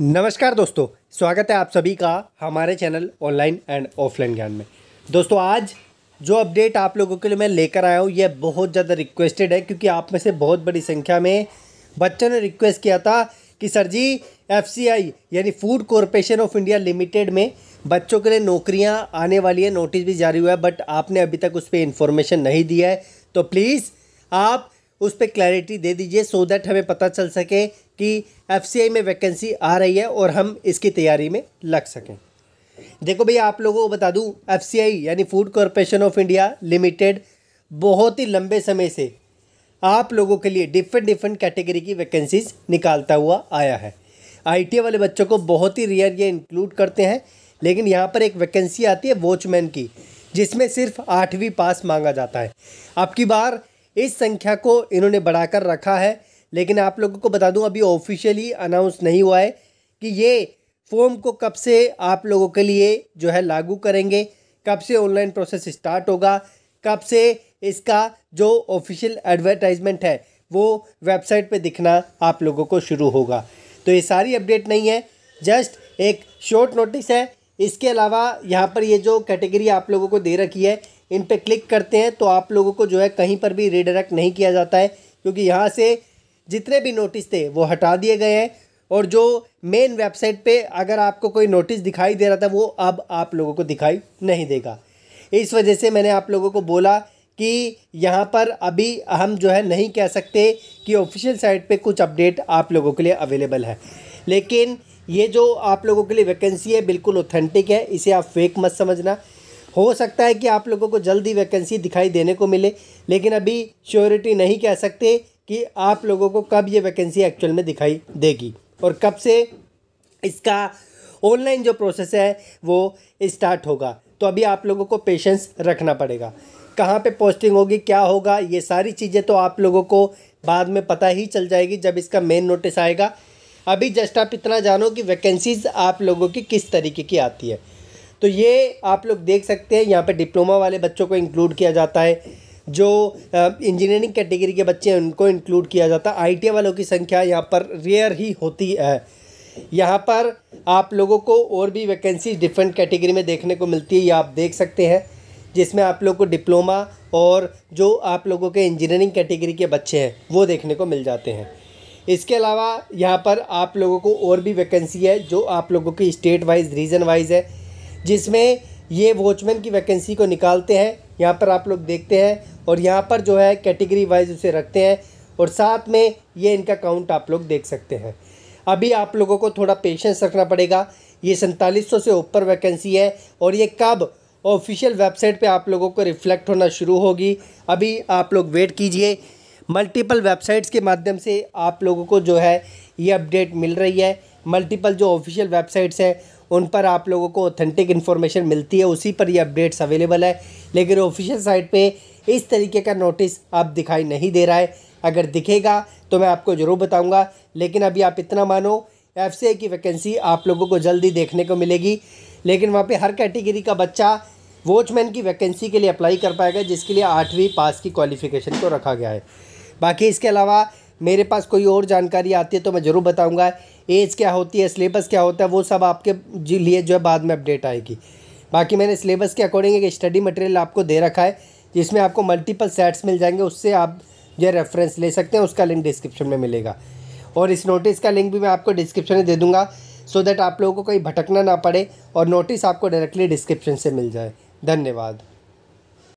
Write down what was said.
नमस्कार दोस्तों स्वागत है आप सभी का हमारे चैनल ऑनलाइन एंड ऑफलाइन ज्ञान में दोस्तों आज जो अपडेट आप लोगों के लिए मैं लेकर आया हूँ यह बहुत ज़्यादा रिक्वेस्टेड है क्योंकि आप में से बहुत बड़ी संख्या में बच्चों ने रिक्वेस्ट किया था कि सर जी एफ यानी food corporation of India limited में बच्चों के लिए नौकरियाँ आने वाली है नोटिस भी जारी हुआ है बट आपने अभी तक उस पर इन्फॉर्मेशन नहीं दिया है तो प्लीज़ आप उस पर क्लैरिटी दे दीजिए सो दैट हमें पता चल सके कि एफ में वैकेंसी आ रही है और हम इसकी तैयारी में लग सकें देखो भैया आप लोगों को बता दूं एफ यानी food corporation of India limited बहुत ही लंबे समय से आप लोगों के लिए डिफरेंट डिफरेंट कैटेगरी की वैकेंसीज निकालता हुआ आया है आई वाले बच्चों को बहुत ही रेयर ये इंक्लूड करते हैं लेकिन यहाँ पर एक वैकेंसी आती है वॉचमैन की जिसमें सिर्फ आठवीं पास मांगा जाता है अब की बार इस संख्या को इन्होंने बढ़ाकर रखा है लेकिन आप लोगों को बता दूं अभी ऑफिशियली अनाउंस नहीं हुआ है कि ये फॉर्म को कब से आप लोगों के लिए जो है लागू करेंगे कब से ऑनलाइन प्रोसेस स्टार्ट होगा कब से इसका जो ऑफिशियल एडवर्टाइजमेंट है वो वेबसाइट पे दिखना आप लोगों को शुरू होगा तो ये सारी अपडेट नहीं है जस्ट एक शॉर्ट नोटिस है इसके अलावा यहाँ पर ये जो कैटेगरी आप लोगों को दे रखी है इन पर क्लिक करते हैं तो आप लोगों को जो है कहीं पर भी रिडायरेक्ट नहीं किया जाता है क्योंकि यहाँ से जितने भी नोटिस थे वो हटा दिए गए हैं और जो मेन वेबसाइट पे अगर आपको कोई नोटिस दिखाई दे रहा था वो अब आप लोगों को दिखाई नहीं देगा इस वजह से मैंने आप लोगों को बोला कि यहाँ पर अभी हम जो है नहीं कह सकते कि ऑफिशियल साइट पे कुछ अपडेट आप लोगों के लिए अवेलेबल है लेकिन ये जो आप लोगों के लिए वैकेंसी है बिल्कुल ऑथेंटिक है इसे आप फेक मत समझना हो सकता है कि आप लोगों को जल्दी वैकेंसी दिखाई देने को मिले लेकिन अभी श्योरिटी नहीं कह सकते कि आप लोगों को कब ये वैकेंसी एक्चुअल में दिखाई देगी और कब से इसका ऑनलाइन जो प्रोसेस है वो स्टार्ट होगा तो अभी आप लोगों को पेशेंस रखना पड़ेगा कहाँ पे पोस्टिंग होगी क्या होगा ये सारी चीज़ें तो आप लोगों को बाद में पता ही चल जाएगी जब इसका मेन नोटिस आएगा अभी जस्ट आप इतना जानो कि वैकेंसीज़ आप लोगों की किस तरीके की आती है तो ये आप लोग देख सकते हैं यहाँ पे डिप्लोमा वाले बच्चों को इंक्लूड किया जाता है जो इंजीनियरिंग कैटेगरी के बच्चे हैं उनको इंक्लूड किया जाता है आई वालों की संख्या यहाँ पर रेयर ही होती है यहाँ पर आप लोगों को और भी वैकेंसी डिफरेंट कैटेगरी में देखने को मिलती है ये आप देख सकते हैं जिसमें आप लोगों को डिप्लोमा और जो आप लोगों के इंजीनियरिंग कैटेगरी के बच्चे हैं वो देखने को मिल जाते हैं इसके अलावा यहाँ पर आप लोगों को और भी वैकेंसी है जो आप लोगों की स्टेट वाइज रीजन वाइज है जिसमें ये वॉचमैन की वैकेंसी को निकालते हैं यहाँ पर आप लोग देखते हैं और यहाँ पर जो है कैटेगरी वाइज उसे रखते हैं और साथ में ये इनका काउंट आप लोग देख सकते हैं अभी आप लोगों को थोड़ा पेशेंस रखना पड़ेगा ये सैंतालीस से ऊपर वैकेंसी है और ये कब ऑफिशियल वेबसाइट पे आप लोगों को रिफ्लेक्ट होना शुरू होगी अभी आप लोग वेट कीजिए मल्टीपल वेबसाइट्स के माध्यम से आप लोगों को जो है ये अपडेट मिल रही है मल्टीपल जो ऑफिशियल वेबसाइट्स हैं उन पर आप लोगों को ऑथेंटिक इन्फॉर्मेशन मिलती है उसी पर ये अपडेट्स अवेलेबल है लेकिन ऑफिशियल साइट पे इस तरीके का नोटिस आप दिखाई नहीं दे रहा है अगर दिखेगा तो मैं आपको ज़रूर बताऊंगा लेकिन अभी आप इतना मानो एफ की वैकेंसी आप लोगों को जल्दी देखने को मिलेगी लेकिन वहाँ पर हर कैटेगरी का बच्चा वॉचमैन की वैकेंसी के लिए अप्लाई कर पाएगा जिसके लिए आठवीं पास की क्वालिफिकेशन को रखा गया है बाकी इसके अलावा मेरे पास कोई और जानकारी आती है तो मैं ज़रूर बताऊंगा एज क्या होती है सिलेबस क्या होता है वो सब आपके लिए जो है बाद में अपडेट आएगी बाकी मैंने सिलेबस के अकॉर्डिंग एक स्टडी मटेरियल आपको दे रखा है जिसमें आपको मल्टीपल सेट्स मिल जाएंगे उससे आप जो रेफरेंस ले सकते हैं उसका लिंक डिस्क्रिप्शन में मिलेगा और इस नोटिस का लिंक भी मैं आपको डिस्क्रिप्शन में दे दूँगा सो so दैट आप लोगों को कहीं भटकना ना पड़े और नोटिस आपको डायरेक्टली डिस्क्रिप्शन से मिल जाए धन्यवाद